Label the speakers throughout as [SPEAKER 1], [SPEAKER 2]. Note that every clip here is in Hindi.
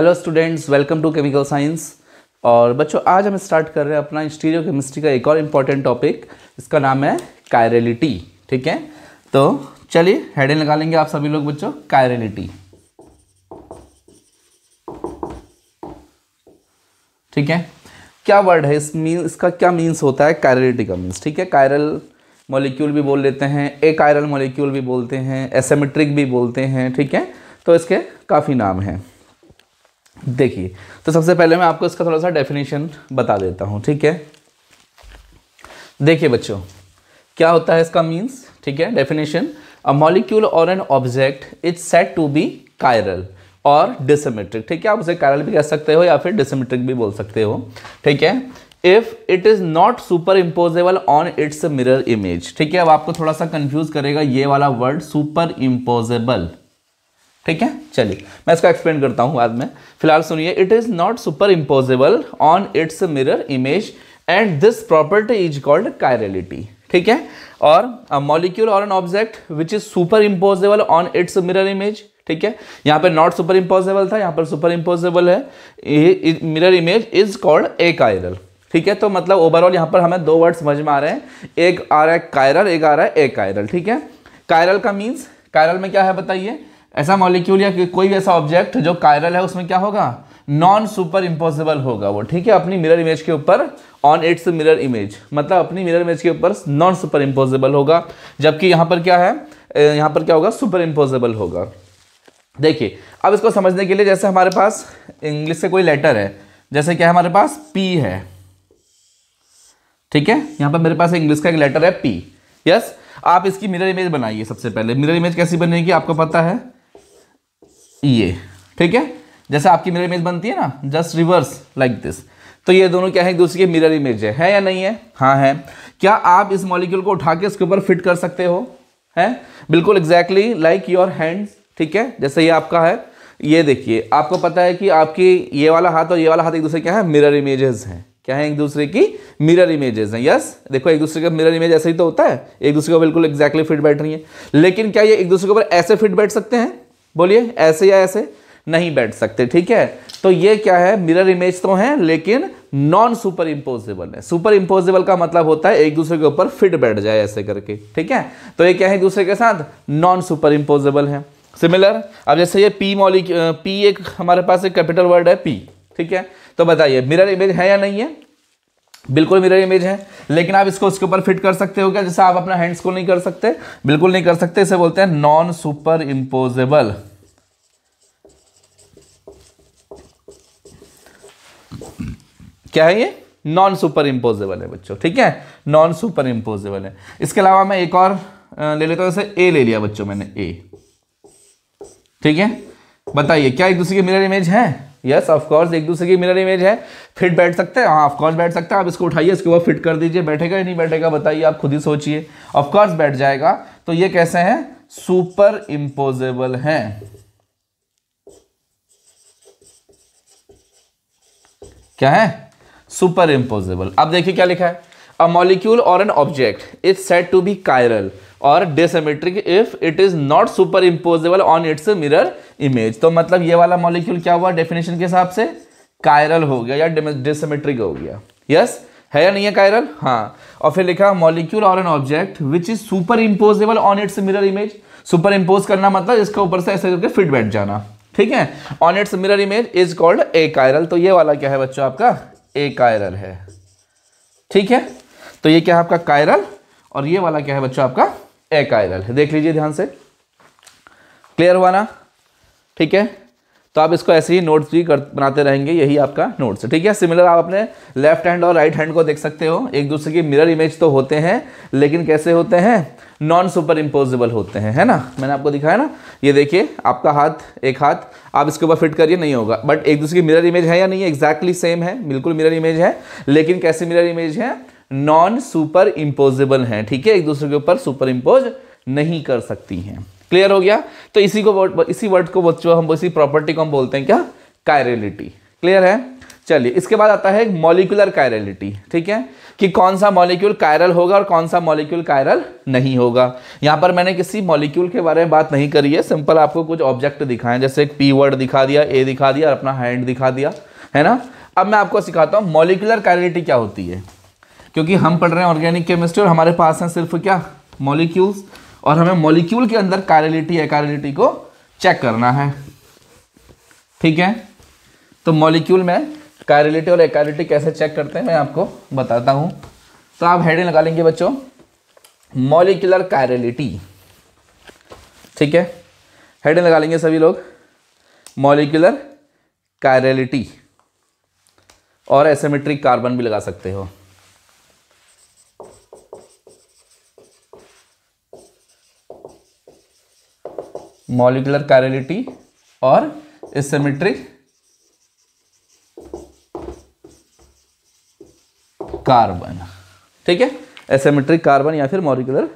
[SPEAKER 1] Hello students welcome to chemical science और बच्चों आज हम स्टार्ट कर रहे हैं अपना स्टीरियो केमिस्ट्री का एक और इम्पॉर्टेंट टॉपिक इसका नाम है कायरेलिटी ठीक है तो चलिए हेडिंग लगा लेंगे आप सभी लोग बच्चों कायरेलिटी ठीक है क्या वर्ड है इस मीन इसका क्या मीन्स होता है कायरेलिटी का मीन्स ठीक है कायरल मोलिक्यूल भी बोल लेते हैं ए कायरल मोलिक्यूल भी बोलते हैं एसेमेट्रिक भी बोलते हैं ठीक है तो इसके काफ़ी नाम हैं देखिए तो सबसे पहले मैं आपको इसका थोड़ा सा डेफिनेशन बता देता हूँ ठीक है देखिए बच्चों क्या होता है इसका मीन्स ठीक है definition a molecule or an object is said to be chiral or dissymmetric ठीक है आप उसे कायरल भी कह सकते हो या फिर डिसमेट्रिक भी बोल सकते हो ठीक है if it is not superimposable on its mirror image ठीक है अब आपको थोड़ा सा कंफ्यूज करेगा ये वाला वर्ड सुपर इम्पोजेबल ठीक है चलिए मैं इसको एक्सप्लेन करता हूँ बाद में फिलहाल सुनिए it is not superimposable on its mirror image and this property is called chirality ठीक है और molecule or an object which is superimposable on its mirror image ठीक है यहाँ पर नॉट सुपर इम्पोजेबल था यहाँ पर सुपर इम्पोजेबल है mirror image is called achiral ठीक है तो मतलब ओवरऑल यहां पर हमें दो वर्ड समझ में आ रहे हैं एक आ रहा है कायरल एक आ रहा है ए कायरल ठीक है कायरल का मीन्स कायरल में क्या है बताइए ऐसा मॉलिक्यूल या कोई भी ऐसा ऑब्जेक्ट जो कायरल है उसमें क्या होगा नॉन सुपर इम्पॉसिबल होगा वो ठीक है अपनी मिरर इमेज के ऊपर ऑन इट्स मिरर इमेज मतलब अपनी मिरर इमेज के ऊपर नॉन सुपर इम्पॉसिबल होगा जबकि यहाँ पर क्या है यहाँ पर क्या होगा सुपर इम्पॉसिबल होगा देखिए अब इसको समझने के लिए जैसे हमारे पास इंग्लिश से कोई लेटर है जैसे क्या है हमारे पास पी है ठीक है यहाँ पर मेरे पास इंग्लिश का एक लेटर है पी यस आप इसकी मिरर इमेज बनाइए सबसे पहले मिरर इमेज कैसी बनेगी आपको पता है ये ठीक है जैसे आपकी मिरर इमेज बनती है ना जस्ट रिवर्स लाइक दिस तो ये दोनों क्या है एक दूसरे की मिरर इमेज है, है या नहीं है हाँ है क्या आप इस मॉलिक्यूल को उठा के इसके ऊपर फिट कर सकते हो है बिल्कुल एग्जैक्टली लाइक योर हैंड्स ठीक है जैसे ये आपका है ये देखिए आपको पता है कि आपकी ये वाला हाथ और ये वाला हाथ एक दूसरे क्या है मिरर इमेजेस हैं क्या है एक दूसरे की मिरर इमेजेस हैं यस देखो एक दूसरे का मिरर इमेज ऐसे ही तो होता है एक दूसरे को बिल्कुल एग्जैक्टली फिट बैठ रही है लेकिन क्या ये एक दूसरे के ऊपर ऐसे फिट बैठ सकते हैं बोलिए ऐसे या ऐसे नहीं बैठ सकते ठीक है तो ये क्या है मिरर इमेज तो है लेकिन नॉन सुपर इम्पोजेबल है सुपर इम्पोजेबल का मतलब होता है एक दूसरे के ऊपर फिट बैठ जाए ऐसे करके ठीक है तो ये क्या है दूसरे के साथ नॉन सुपर इम्पोजेबल है सिमिलर अब जैसे ये पी मॉलिक पी एक हमारे पास एक कैपिटल वर्ड है पी ठीक है तो बताइए मिरर इमेज है या नहीं है बिल्कुल मिरर इमेज है लेकिन आप इसको उसके ऊपर फिट कर सकते हो क्या जैसे आप अपना हैंड्स को नहीं कर सकते बिल्कुल नहीं कर सकते इसे बोलते हैं नॉन सुपर इम्पोजेबल क्या है ये नॉन सुपर इम्पोजेबल है बच्चों ठीक है नॉन सुपर इम्पोजेबल है इसके अलावा मैं एक और ले लेता हूं जैसे ए ले लिया बच्चों मैंने ए ठीक है बताइए क्या एक दूसरे की मिरर इमेज है यस ऑफकोर्स एक दूसरे की मिरर इमेज है फिट बैठ सकते हैं हाँ ऑफकोर्स बैठ सकते हैं आप इसको उठाइए इसके ऊपर फिट कर दीजिए बैठेगा या नहीं बैठेगा बताइए आप खुद ही सोचिए ऑफकोर्स बैठ जाएगा तो ये कैसे हैं सुपर इम्पोजेबल हैं क्या है सुपर इम्पोजेबल अब देखिए क्या लिखा है a molecule or an object is said to be chiral or dissymmetric if it is not superimposable on its mirror image तो मतलब ये वाला मॉलिक्यूल क्या हुआ डेफिनेशन के हिसाब से कायरल हो गया या डेसेमेट्रिक हो गया यस yes? है या नहीं है कायरल हाँ और फिर लिखा molecule or an object which is superimposable on its mirror image superimpose करना मतलब इसके ऊपर से ऐसे करके फिट बैठ जाना ठीक है on its mirror image is called achiral तो ये वाला क्या है बच्चों आपका ए कायरल है ठीक है तो ये क्या है आपका कायरल और ये वाला क्या है बच्चों आपका है देख लीजिए ध्यान से क्लियर हुआ ना ठीक है तो आप इसको ऐसे ही नोट्स भी कर बनाते रहेंगे यही आपका नोट्स ठीक है सिमिलर आप अपने लेफ्ट हैंड और राइट हैंड को देख सकते हो एक दूसरे की मिरर इमेज तो होते हैं लेकिन कैसे होते हैं नॉन सुपर इम्पोजिबल होते हैं है ना मैंने आपको दिखाया ना ये देखिए आपका हाथ एक हाथ आप इसके ऊपर फिट करिए नहीं होगा बट एक दूसरे की मिरर इमेज है या नहीं एग्जैक्टली सेम है बिल्कुल मिरर इमेज है लेकिन कैसे मिरर इमेज है नॉन सुपर इम्पोजेबल हैं ठीक है एक दूसरे के ऊपर सुपर इम्पोज नहीं कर सकती हैं क्लियर हो गया तो इसी को इसी वर्ड को बच्चों हम इसी प्रॉपर्टी को हम बोलते हैं क्या कायरेलिटी क्लियर है चलिए इसके बाद आता है मॉलिकुलर कायरेलिटी ठीक है कि कौन सा मॉलिक्यूल कायरल होगा और कौन सा मॉलिक्यूल कायरल नहीं होगा यहाँ पर मैंने किसी मॉलिक्यूल के बारे में बात नहीं करी है सिंपल आपको कुछ ऑब्जेक्ट दिखाएं जैसे एक पी वर्ड दिखा दिया ए दिखा दिया और अपना हैंड दिखा दिया है ना अब मैं आपको सिखाता हूँ मॉलिकुलर कायरलिटी क्या होती है क्योंकि हम पढ़ रहे हैं ऑर्गेनिक केमिस्ट्री और हमारे पास हैं सिर्फ क्या मॉलिक्यूल्स और हमें मॉलिक्यूल के अंदर कारलिटी एकारलिटी को चेक करना है ठीक है तो मॉलिक्यूल में कारलिटी और एकारलिटी कैसे चेक करते हैं मैं आपको बताता हूँ तो आप हेडिंग लगा लेंगे बच्चों मॉलिकुलर कारलिटी ठीक है हेडिंग लगा लेंगे सभी लोग मॉलिकुलर कारेलिटी और एसेमेट्रिक कार्बन भी लगा सकते हो मॉलिकुलर कायरेलिटी और सिमेट्रिक कार्बन ठीक है एसेमेट्रिक कार्बन या फिर मॉलिकुलर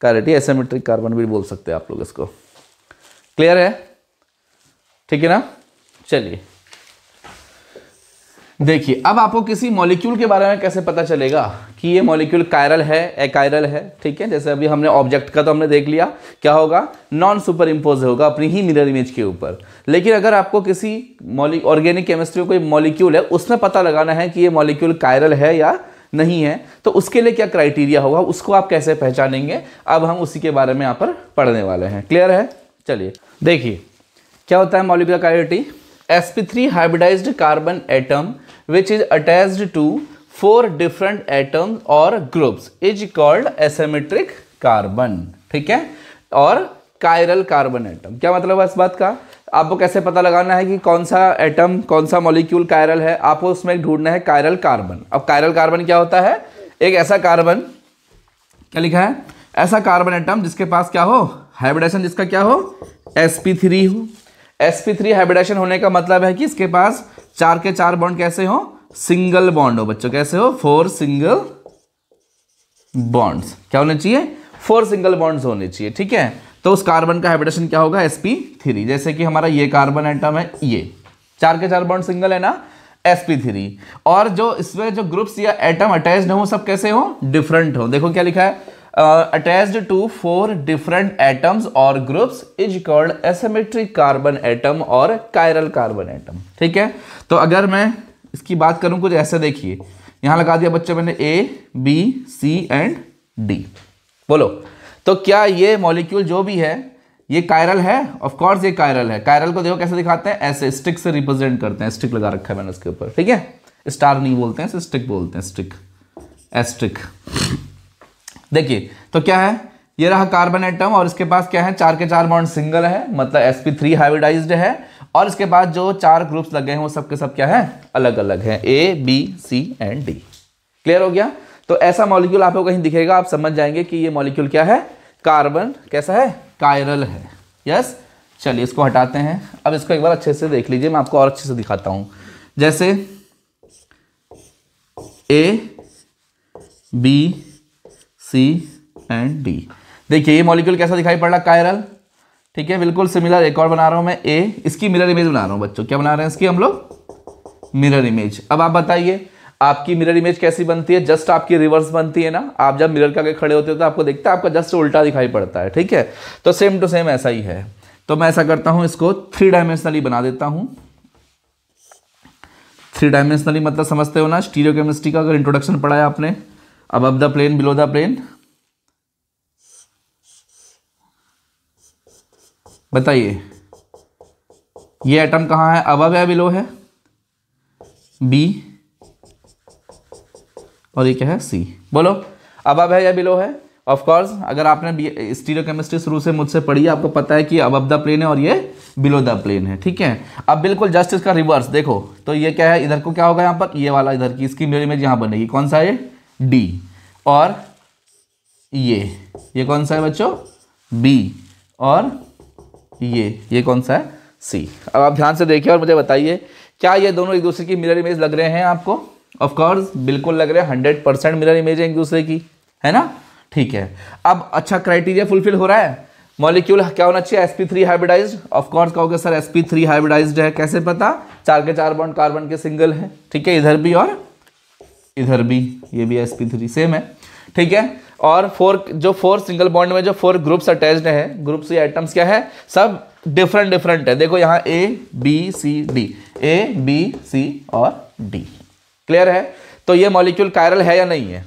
[SPEAKER 1] कायरेटी एसेमेट्रिक कार्बन भी बोल सकते हैं आप लोग इसको क्लियर है ठीक है ना चलिए देखिए अब आपको किसी मॉलिक्यूल के बारे में कैसे पता चलेगा कि ये मॉलिक्यूल कायरल है एकायरल है ठीक है जैसे अभी हमने ऑब्जेक्ट का तो हमने देख लिया क्या होगा नॉन सुपर इम्पोज होगा अपनी ही मिरर इमेज के ऊपर लेकिन अगर आपको किसी मॉलिक ऑर्गेनिक केमिस्ट्री कोई मॉलिक्यूल है उसमें पता लगाना है कि ये मॉलिक्यूल कायरल है या नहीं है तो उसके लिए क्या क्राइटेरिया होगा उसको आप कैसे पहचानेंगे अब हम उसी के बारे में यहाँ पर पढ़ने वाले हैं क्लियर है चलिए देखिए क्या होता है molecular chirality S P three hybridized carbon atom which is attached to four different atoms or groups is called asymmetric carbon ठीक है और कायरल कार्बन एटम क्या मतलब है इस बात का आपको कैसे पता लगाना है कि कौन सा एटम कौन सा मॉलिक्यूल कायरल है आपको उसमें ढूंढना है कायरल कार्बन अब कायरल कार्बन क्या होता है एक ऐसा कार्बन क्या लिखा है ऐसा कार्बन एटम जिसके पास क्या हो हाइब्रिडेशन जिसका क्या हो sp3 हो sp3 हाइब्रिडेशन होने का मतलब है कि इसके पास चार के चार बॉन्ड कैसे हो सिंगल बॉन्ड हो बच्चों कैसे हो फोर सिंगल बॉन्ड्स क्या होने चाहिए फोर सिंगल बॉन्ड्स होने चाहिए ठीक है तो उस कार्बन का हाइब्रिडेशन क्या होगा एसपी थ्री जैसे कि हमारा ये कार्बन एटम है ये चार के चार बॉन्ड सिंगल है ना एसपी थ्री और जो इसमें जो ग्रुप्स या एटम अटैच हो सब कैसे हो डिफरेंट हो देखो क्या लिखा है attached to four different atoms और groups is called asymmetric carbon atom or chiral carbon atom ठीक है तो अगर मैं इसकी बात करूं कुछ ऐसे देखिए यहां लगा दिया बच्चे मैंने A B C and D बोलो तो क्या ये मॉलिक्यूल जो भी है ये कायरल है ऑफ कोर्स ये कायरल है कायरल को देखो कैसे दिखाते हैं ऐसे स्टिक से रिप्रेजेंट करते हैं स्टिक लगा रखा है मैंने उसके ऊपर ठीक है स्टार नहीं बोलते हैं स्टिक बोलते हैं स्टिक एस्ट्रिक देखिए तो क्या है ये रहा कार्बन एटम और इसके पास क्या है चार के चार बॉन्ड सिंगल है मतलब एस पी थ्री हाइब्रिडाइज्ड है और इसके बाद जो चार ग्रुप्स लगे हैं वो सबके सब क्या है अलग अलग है A B C and D clear हो गया तो ऐसा मॉलिक्यूल आपको कहीं दिखेगा आप समझ जाएंगे कि ये मॉलिक्यूल क्या है कार्बन कैसा है कायरल है यस चलिए इसको हटाते हैं अब इसको एक बार अच्छे से देख लीजिए मैं आपको और अच्छे से दिखाता हूं जैसे A B C and D देखिए ये मॉलिक्यूल कैसा दिखाई पड़ रहा कायरल ठीक है बिल्कुल सिमिलर एक और बना रहा हूँ मैं ए इसकी मिरर इमेज बना रहा हूँ बच्चों क्या बना रहे हैं इसकी हम लोग मिरर इमेज अब आप बताइए आपकी मिरर इमेज कैसी बनती है जस्ट आपकी रिवर्स बनती है ना आप जब मिरर के खड़े होते हो तो आपको देखता है आपका जस्ट उल्टा दिखाई पड़ता है ठीक है तो सेम टू सेम ऐसा ही है तो मैं ऐसा करता हूँ इसको थ्री डायमेंशनली बना देता हूँ थ्री डायमेंशनली मतलब समझते हो ना स्टीरियो केमिस्ट्री का अगर इंट्रोडक्शन पढ़ाया आपने अब the plane below the plane बताइए ये एटम कहाँ है अबव है बिलो है बी और ये क्या है सी बोलो अबव है या बिलो है ऑफ कोर्स अगर आपने स्टीरियो केमिस्ट्री शुरू से मुझसे पढ़ी आपको पता है कि अबव द प्लेन है और ये बिलो द प्लेन है ठीक है अब बिल्कुल जस्ट इसका रिवर्स देखो तो ये क्या है इधर को क्या होगा यहाँ पर ये वाला इधर की इसकी मेरी इमेज यहाँ बनेगी कौन सा ये डी और ये ये कौन सा है बच्चों बी और ये ये कौन सा है सी अब आप ध्यान से देखिए और मुझे बताइए क्या ये दोनों एक दूसरे की मिरर इमेज लग रहे हैं आपको ऑफ कोर्स बिल्कुल लग रहे हैं हंड्रेड परसेंट मिरर इमेज है एक दूसरे की है ना ठीक है अब अच्छा क्राइटेरिया फुलफिल हो रहा है मॉलिक्यूल क्या होना चाहिए S P three hybridize of course कहोगे sir S P three hybridize है कैसे पता चार के चार बॉन्ड कार्बन के सिंगल है ठीक है इधर भी और इधर भी ये भी एस थ्री सेम है ठीक है और फोर जो फोर सिंगल बॉन्ड में जो फोर ग्रुप्स अटैच्ड हैं ग्रुप्स या एटम्स क्या है सब डिफरेंट डिफरेंट है देखो यहाँ A B C D A B C और डी क्लियर है तो ये मॉलिक्यूल कायरल है या नहीं है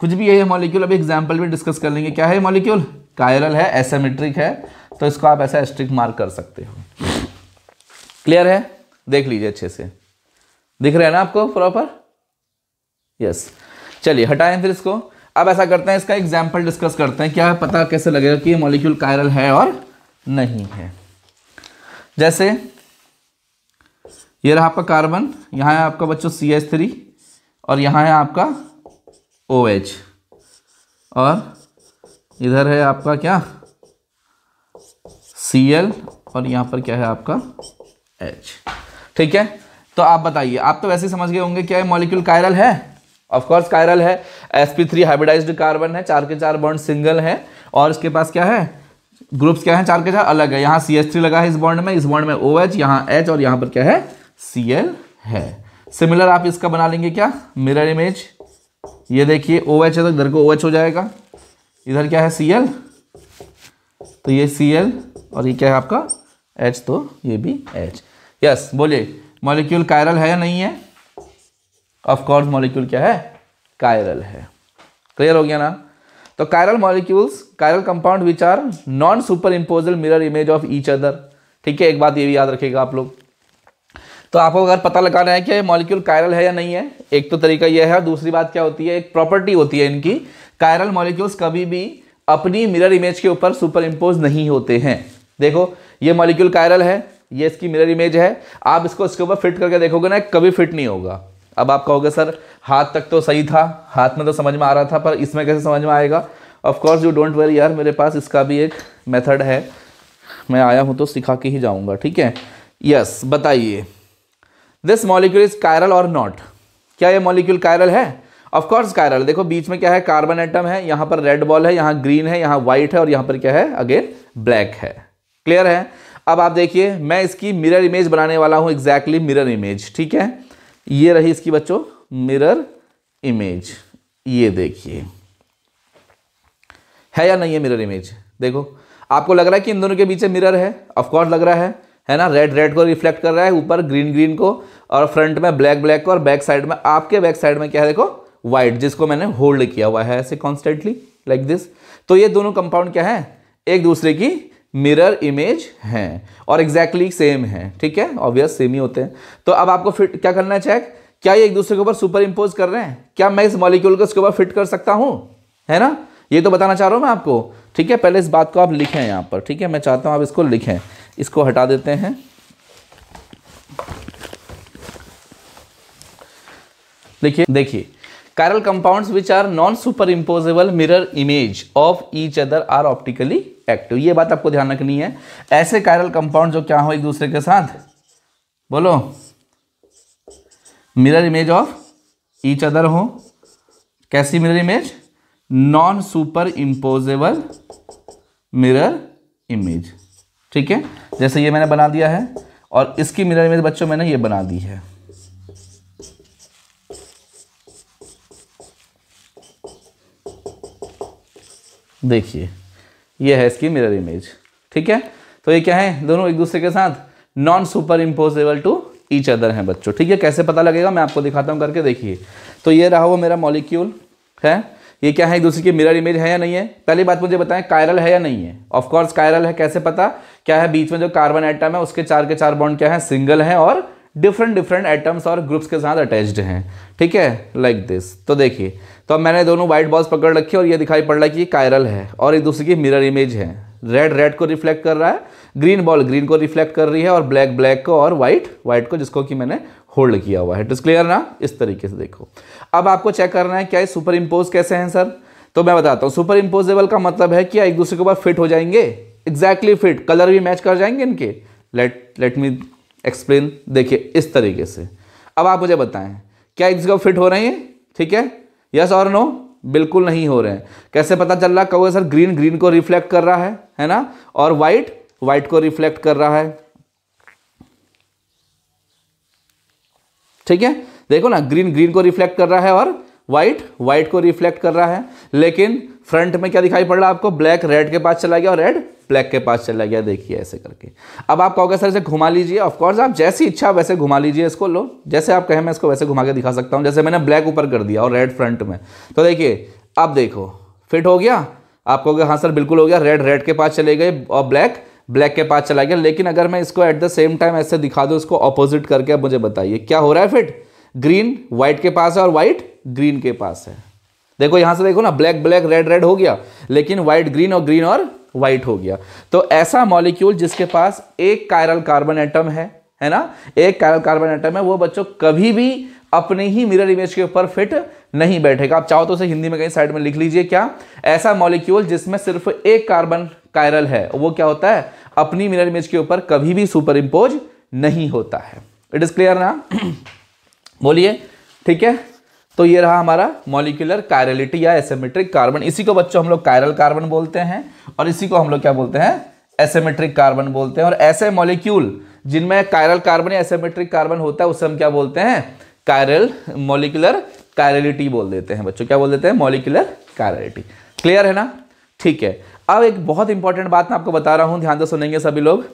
[SPEAKER 1] कुछ भी है ये मॉलिक्यूल अभी एग्जाम्पल भी डिस्कस कर लेंगे क्या है मॉलिक्यूल कायरल है एसेमेट्रिक है तो इसको आप ऐसा स्ट्रिक मार्क कर सकते हो क्लियर है देख लीजिए अच्छे से दिख रहे हैं ना आपको प्रॉपर यस चलिए हटाएं फिर इसको अब ऐसा करते हैं इसका एग्जाम्पल डिस्कस करते हैं क्या पता कैसे लगेगा कि ये मॉलिक्यूल कायरल है और नहीं है जैसे ये रहा आपका कार्बन यहाँ है आपका बच्चों सी एच थ्री और यहाँ है आपका ओ एच और इधर है आपका क्या सी एल और यहाँ पर क्या है आपका एच ठीक है तो आप बताइए आप तो वैसे समझ गए होंगे क्या ये मॉलिक्यूल कायरल है ऑफकोर्स कायरल है S P three hybridize carbon है चार के चार बॉन्ड सिंगल है और इसके पास क्या है ग्रुप्स क्या है चार के चार अलग है यहाँ सी एच थ्री लगा है इस बॉन्ड में इस बॉन्ड में ओ एच यहाँ एच और यहाँ पर क्या है सी एल है सिमिलर आप इसका बना लेंगे क्या मिरर इमेज ये देखिए ओ एच है तो इधर को ओ एच हो जाएगा इधर क्या है सी एल तो ये सी एल और ये क्या है आपका एच तो ये भी एच यस बोलिए मॉलिक्यूल कायरल है या नहीं है ऑफकोर्स मॉलिक्यूल क्या है कायरल है क्लियर हो गया ना तो chiral molecules chiral compound which are non superimposable mirror image of each other ठीक है एक बात ये भी याद रखेगा आप लोग तो आपको अगर पता लगाना है कि मॉलिक्यूल कायरल है या नहीं है एक तो तरीका यह है और दूसरी बात क्या होती है एक प्रॉपर्टी होती है इनकी कायरल मॉलिक्यूल्स कभी भी अपनी मिरर इमेज के ऊपर सुपर इम्पोज नहीं होते हैं देखो ये मॉलिक्यूल कायरल है ये इसकी मिरर इमेज है आप इसको इसके ऊपर फिट करके देखोगे ना कभी फिट नहीं होगा अब आप कहोगे सर हाथ तक तो सही था हाथ में तो समझ में आ रहा था पर इसमें कैसे समझ में आएगा ऑफकोर्स यू डोंट वेरी यार मेरे पास इसका भी एक मेथड है मैं आया हूँ तो सिखा के ही जाऊँगा ठीक है यस बताइए this molecule is chiral or not क्या ये मॉलिक्यूल कायरल है ऑफकोर्स कायरल देखो बीच में क्या है कार्बन एटम है यहाँ पर रेड बॉल है यहाँ ग्रीन है यहाँ व्हाइट है और यहाँ पर क्या है अगेन ब्लैक है क्लियर है अब आप देखिए मैं इसकी मिरर इमेज बनाने वाला हूँ एग्जैक्टली मिरर इमेज ठीक है ये रही इसकी बच्चों मिरर इमेज ये देखिए है या नहीं है मिरर इमेज देखो आपको लग रहा है कि इन दोनों के बीच मिरर है ऑफकोर्स लग रहा है है ना रेड रेड को रिफ्लेक्ट कर रहा है ऊपर ग्रीन ग्रीन को और फ्रंट में ब्लैक ब्लैक को और बैक साइड में आपके बैक साइड में क्या है देखो व्हाइट जिसको मैंने होल्ड किया हुआ है ऐसे कॉन्स्टेंटली लाइक दिस तो ये दोनों कंपाउंड क्या है एक दूसरे की मिरर इमेज हैं और एग्जैक्टली exactly सेम है ठीक है ऑब्वियस सेम ही होते हैं तो अब आपको फिट क्या करना है चेक क्या ये एक दूसरे के ऊपर सुपर इम्पोज कर रहे हैं क्या मैं इस मॉलिक्यूल को इसके ऊपर फिट कर सकता हूँ है ना ये तो बताना चाह रहा हूँ मैं आपको ठीक है पहले इस बात को आप लिखें यहाँ पर ठीक है मैं चाहता हूँ आप इसको लिखें इसको हटा देते हैं देखिए देखिए chiral compounds which are non superimposable mirror image of each other are optically active ये बात आपको ध्यान रखनी है ऐसे chiral compound जो क्या हो एक दूसरे के साथ बोलो mirror image of each other हो कैसी mirror image non superimposable mirror image ठीक है जैसे ये मैंने बना दिया है और इसकी मिरर इमेज बच्चों मैंने ये बना दी है देखिए यह है इसकी मिरर इमेज ठीक है तो ये क्या है दोनों एक दूसरे के साथ non superimposable to each other हैं बच्चों ठीक है कैसे पता लगेगा मैं आपको दिखाता हूँ करके देखिए तो ये रहा वो मेरा मॉलिक्यूल है ये क्या है एक दूसरे की मिरर इमेज है या नहीं है पहली बात मुझे बताएं कायरल है या नहीं है ऑफकोर्स कायरल है कैसे पता क्या है बीच में जो कार्बन एटम है उसके चार के चार बॉन्ड क्या है सिंगल है और डिफरेंट डिफरेंट एटम्स और ग्रुप्स के साथ अटैच्ड हैं ठीक है लाइक दिस तो देखिए तो अब मैंने दोनों व्हाइट बॉल्स पकड़ रखी और ये दिखाई पड़ रहा है कि कायरल है और एक दूसरे की मिरर इमेज है रेड रेड को रिफ्लेक्ट कर रहा है ग्रीन बॉल ग्रीन को रिफ्लेक्ट कर रही है और ब्लैक ब्लैक को और व्हाइट व्हाइट को जिसको कि मैंने होल्ड किया हुआ है इट इज़ क्लियर ना इस तरीके से देखो अब आपको चेक करना है क्या सुपर इम्पोज कैसे हैं सर तो मैं बताता हूँ सुपर इम्पोजेबल का मतलब है कि एक दूसरे के ऊपर फिट हो जाएंगे एग्जैक्टली फिट कलर भी मैच कर जाएंगे इनके लेट लेट मी एक्सप्लेन देखिए इस तरीके से अब आप मुझे बताएं क्या इसको फिट हो रही है ठीक है यस और नो बिल्कुल नहीं हो रहे हैं कैसे पता चल रहा कहो सर ग्रीन ग्रीन को रिफ्लेक्ट कर रहा है है ना और वाइट वाइट को रिफ्लेक्ट कर रहा है ठीक है देखो ना ग्रीन ग्रीन को रिफ्लेक्ट कर रहा है और व्हाइट व्हाइट को रिफ्लेक्ट कर रहा है लेकिन फ्रंट में क्या दिखाई पड़ रहा है आपको ब्लैक रेड के पास चला गया और रेड ब्लैक के पास चला गया देखिए ऐसे करके अब आप कहोगे सर इसे घुमा लीजिए ऑफकोर्स आप जैसी इच्छा वैसे घुमा लीजिए इसको लो जैसे आप कहें मैं इसको वैसे घुमा के दिखा सकता हूँ जैसे मैंने ब्लैक ऊपर कर दिया और रेड फ्रंट में तो देखिए अब देखो फिट हो गया आप कहोगे हाँ सर बिल्कुल हो गया रेड रेड के पास चले गए और ब्लैक ब्लैक के पास चला गया लेकिन अगर मैं इसको एट द सेम टाइम ऐसे दिखा दूँ इसको अपोजिट करके अब मुझे बताइए क्या हो रहा है फिट ग्रीन व्हाइट के पास है और व्हाइट ग्रीन के पास है देखो यहां से देखो ना ब्लैक ब्लैक रेड रेड हो गया लेकिन व्हाइट ग्रीन और ग्रीन और व्हाइट हो गया तो ऐसा मॉलिक्यूल जिसके पास एक कायरल कार्बन एटम है है ना एक कायरल कार्बन एटम है वो बच्चों कभी भी अपने ही मिरर इमेज के ऊपर फिट नहीं बैठेगा आप चाहो तो उसे हिंदी में कहीं साइड में लिख लीजिए क्या ऐसा मॉलिक्यूल जिसमें सिर्फ एक कार्बन कायरल है वो क्या होता है अपनी मिरर इमेज के ऊपर कभी भी सुपर इम्पोज नहीं होता है इट इज क्लियर ना बोलिए ठीक है तो ये रहा हमारा मॉलिकुलर कायरलिटी या एसेमेट्रिक कार्बन इसी को बच्चों हम लोग कायरल कार्बन बोलते हैं और इसी को हम लोग क्या बोलते हैं एसेमेट्रिक कार्बन बोलते हैं और ऐसे मॉलिक्यूल जिनमें कायरल कार्बन या एसेमेट्रिक कार्बन होता है उसे हम क्या बोलते हैं कायरल मॉलिकुलर कायरलिटी बोल देते हैं बच्चों क्या बोल देते हैं मॉलिकुलर कायरलिटी क्लियर है ना ठीक है अब एक बहुत इंपॉर्टेंट बात मैं आपको बता रहा हूँ ध्यान से सुनेंगे सभी लोग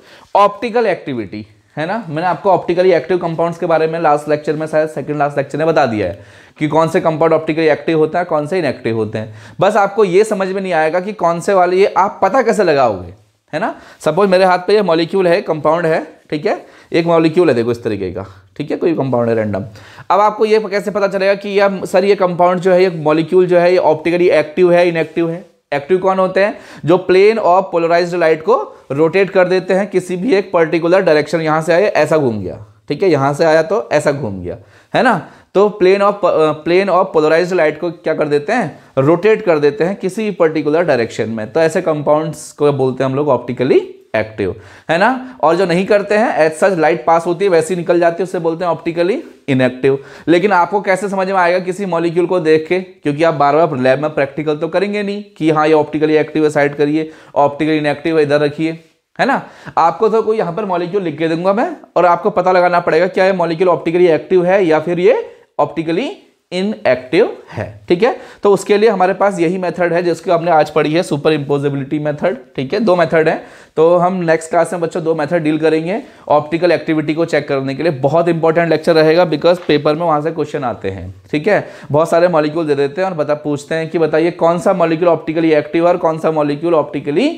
[SPEAKER 1] ऑप्टिकल एक्टिविटी है ना मैंने आपको ऑप्टिकली एक्टिव कंपाउंड्स के बारे में लास्ट लेक्चर में शायद सेकंड लास्ट लेक्चर में बता दिया है कि कौन से कंपाउंड ऑप्टिकली एक्टिव होता है कौन से इनएक्टिव होते हैं बस आपको ये समझ में नहीं आएगा कि कौन से वाले ये आप पता कैसे लगाओगे है ना सपोज मेरे हाथ पे ये मॉलिक्यूल है कंपाउंड है ठीक है एक मॉलिक्यूल है देखो इस तरीके का ठीक है कोई कंपाउंड है रैंडम अब आपको ये कैसे पता चलेगा कि यह सर ये कंपाउंड जो है ये मॉलिक्यूल जो है ये ऑप्टिकली एक्टिव है इनएक्टिव है एक्टिव कौन होते हैं जो प्लेन ऑफ पोलराइज्ड लाइट को रोटेट कर देते हैं किसी भी एक पर्टिकुलर डायरेक्शन यहां से आया ऐसा घूम गया ठीक है यहां से आया तो ऐसा घूम गया है ना तो plane of plane of polarized light को क्या कर देते हैं रोटेट कर देते हैं किसी भी पर्टिकुलर डायरेक्शन में तो ऐसे कंपाउंड्स को बोलते हैं हम लोग ऑप्टिकली एक्टिव है ना और जो नहीं करते हैं एज सच लाइट पास होती है वैसी निकल जाती है उसे बोलते हैं ऑप्टिकली इनएक्टिव लेकिन आपको कैसे समझ में आएगा किसी मॉलिक्यूल को देख के क्योंकि आप बार बार लैब में प्रैक्टिकल तो करेंगे नहीं कि हाँ ये ऑप्टिकली एक्टिव है साइड करिए ऑप्टिकली इनएक्टिव है इधर रखिए है ना आपको तो कोई यहां पर मॉलिक्यूल लिख के दूंगा मैं और आपको पता लगाना पड़ेगा क्या ये मॉलिक्यूल ऑप्टिकली एक्टिव है या फिर ये ऑप्टिकली इनएक्टिव है ठीक है तो उसके लिए हमारे पास यही मेथड है जिसको हमने आज पढ़ी है सुपर इम्पोजिबिलिटी मेथड ठीक है दो मेथड हैं तो हम नेक्स्ट क्लास में बच्चों दो मेथड डील करेंगे ऑप्टिकल एक्टिविटी को चेक करने के लिए बहुत इंपॉर्टेंट लेक्चर रहेगा बिकॉज पेपर में वहां से क्वेश्चन आते हैं ठीक है बहुत सारे मॉलिक्यूल दे देते हैं और बता पूछते हैं कि बताइए कौन सा मॉलिक्यूल ऑप्टिकली एक्टिव है और कौन सा मॉलिक्यूल ऑप्टिकली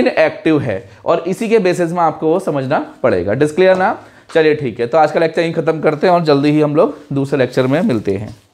[SPEAKER 1] इनएक्टिव है और इसी के बेसिस में आपको वो समझना पड़ेगा डिस्क्लियर ना चलिए ठीक है तो आज का लेक्चर यहीं खत्म करते हैं और जल्दी ही हम लोग दूसरे लेक्चर में मिलते हैं